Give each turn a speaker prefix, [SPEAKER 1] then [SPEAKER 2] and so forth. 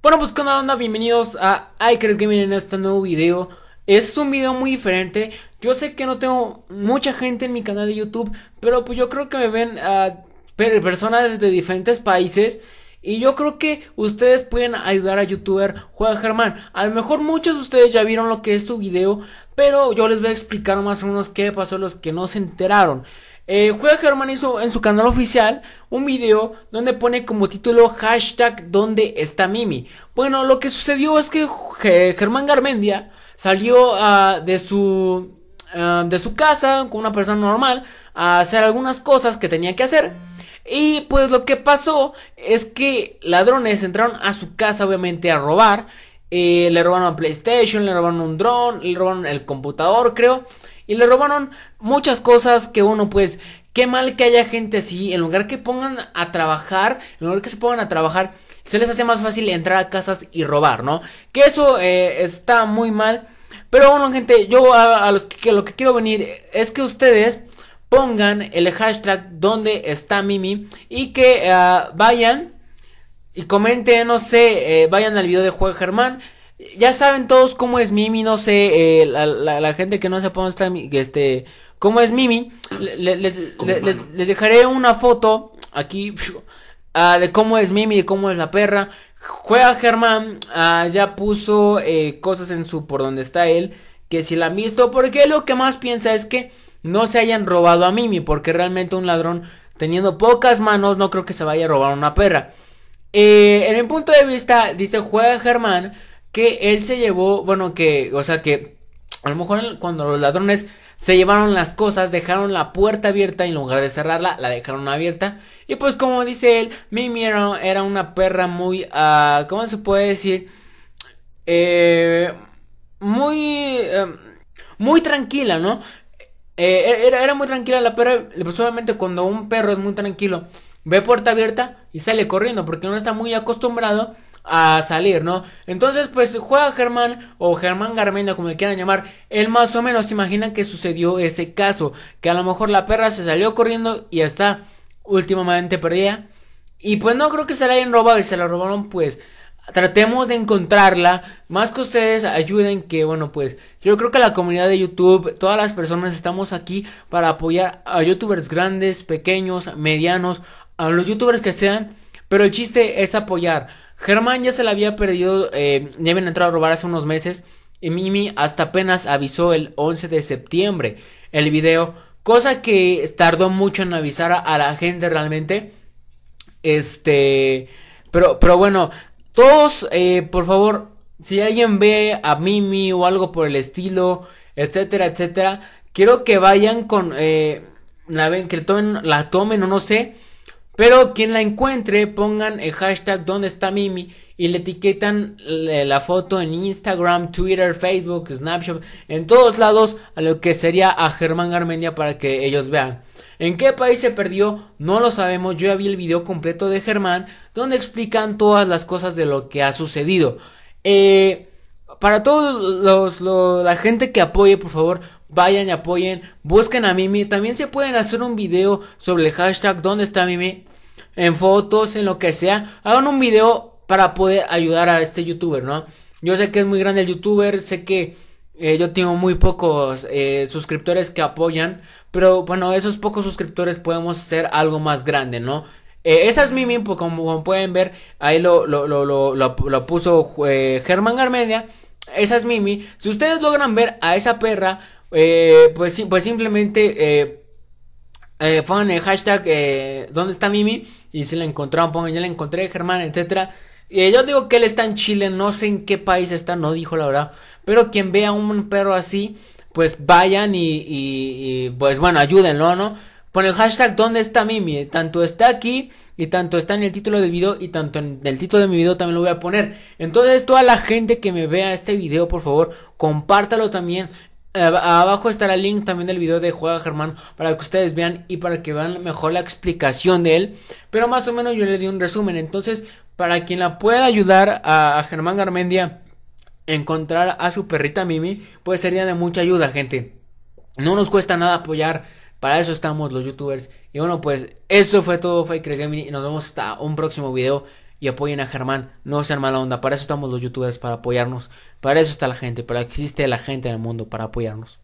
[SPEAKER 1] Bueno pues con onda, bienvenidos a iCres Gaming en este nuevo video Es un video muy diferente Yo sé que no tengo mucha gente en mi canal de YouTube Pero pues yo creo que me ven personas de diferentes países y yo creo que ustedes pueden ayudar a youtuber Juan Germán. A lo mejor muchos de ustedes ya vieron lo que es su video, pero yo les voy a explicar más o menos qué pasó a los que no se enteraron. Eh, juega Germán hizo en su canal oficial un video donde pone como título hashtag donde está Mimi. Bueno, lo que sucedió es que Germán Garmendia salió ah, de su ah, de su casa con una persona normal a hacer algunas cosas que tenía que hacer. Y pues lo que pasó es que ladrones entraron a su casa obviamente a robar eh, le robaron a PlayStation, le robaron un dron, le robaron el computador, creo. Y le robaron muchas cosas que uno, pues, qué mal que haya gente así. En lugar que pongan a trabajar, en lugar que se pongan a trabajar, se les hace más fácil entrar a casas y robar, ¿no? Que eso eh, está muy mal. Pero bueno, gente, yo a, los que, lo que quiero venir es que ustedes pongan el hashtag donde está Mimi y que ah, vayan y comenten, no sé, eh, vayan al video de Juega Germán. Ya saben todos cómo es Mimi, no sé, eh, la, gente que no se pone que este, cómo es Mimi, les dejaré una foto aquí ah, de cómo es Mimi, de cómo es la perra. Juega Germán, ah, ya puso eh, cosas en su por donde está él, que si la han visto, porque lo que más piensa es que no se hayan robado a Mimi, porque realmente un ladrón teniendo pocas manos no creo que se vaya a robar una perra. Eh, en mi punto de vista, dice juega Germán que él se llevó, bueno, que, o sea, que a lo mejor cuando los ladrones se llevaron las cosas, dejaron la puerta abierta y en lugar de cerrarla, la dejaron abierta. Y pues como dice él, Mimi era, una perra muy, ah, ¿cómo se puede decir? Eh, muy, em, muy tranquila, ¿no? Eh, era, era, muy tranquila la perra, pues cuando un perro es muy tranquilo ve puerta abierta y sale corriendo porque no está muy acostumbrado a salir, ¿no? Entonces, pues juega Germán o Germán Garmendia como le quieran llamar, él más o menos imagina que sucedió ese caso, que a lo mejor la perra se salió corriendo y está últimamente perdida. Y pues no creo que se la hayan robado y se la robaron, pues tratemos de encontrarla, más que ustedes ayuden que bueno, pues yo creo que la comunidad de YouTube, todas las personas estamos aquí para apoyar a youtubers grandes, pequeños, medianos, a los youtubers que sean, pero el chiste es apoyar. Germán ya se la había perdido, eh, ya habían entrado a robar hace unos meses y Mimi hasta apenas avisó el 11 de septiembre el video, cosa que tardó mucho en avisar a, la gente realmente. Este, pero, pero bueno, todos, eh, por favor, si alguien ve a Mimi o algo por el estilo, etcétera, etcétera, quiero que vayan con, eh, la, que la tomen o no sé pero quien la encuentre, pongan el hashtag ¿Dónde está Mimi? Y le etiquetan la foto en Instagram, Twitter, Facebook, Snapchat, en todos lados a lo que sería a Germán Armenia para que ellos vean. ¿En qué país se perdió? No lo sabemos, yo ya vi el video completo de Germán donde explican todas las cosas de lo que ha sucedido. Eh, para todos los, la gente que apoye, por favor, Vayan y apoyen, busquen a Mimi. También se pueden hacer un video sobre el hashtag ¿Dónde está Mimi? En fotos, en lo que sea. Hagan un video para poder ayudar a este youtuber, ¿no? Yo sé que es muy grande el youtuber, sé que eh, yo tengo muy pocos eh, suscriptores que apoyan, pero bueno, esos pocos suscriptores podemos hacer algo más grande, ¿no? Eh, esa es Mimi, pues, como pueden ver, ahí lo, lo, puso eh, Germán Garmedia. Esa es Mimi. Si ustedes logran ver a esa perra, eh, pues pues simplemente eh, eh pongan el hashtag eh, Donde está Mimi? Y si la encontraron, pongan ya la encontré, Germán, etcétera. y yo digo que él está en Chile, no sé en qué país está, no dijo la verdad. Pero quien vea un perro así, pues vayan y, pues bueno, ayúdenlo, ¿no? Pon el hashtag donde está Mimi? Tanto está aquí y tanto está en el título del video y tanto en el título de mi video también lo voy a poner. Entonces toda la gente que me vea este video, por favor, compártalo también. Eh, abajo estará el link también del video de Juega Germán para que ustedes vean y para que vean mejor la explicación de él. Pero más o menos yo le di un resumen. Entonces, para quien la pueda ayudar a, Germán Garmendia encontrar a su perrita Mimi, pues sería de mucha ayuda, gente. No nos cuesta nada apoyar. Para eso estamos los youtubers. Y bueno, pues esto fue todo. Fue Crazy y nos vemos hasta un próximo video y apoyen a Germán. No sean mala onda. Para eso estamos los youtubers, para apoyarnos. Para eso está la gente, para que existe la gente en el mundo, para apoyarnos.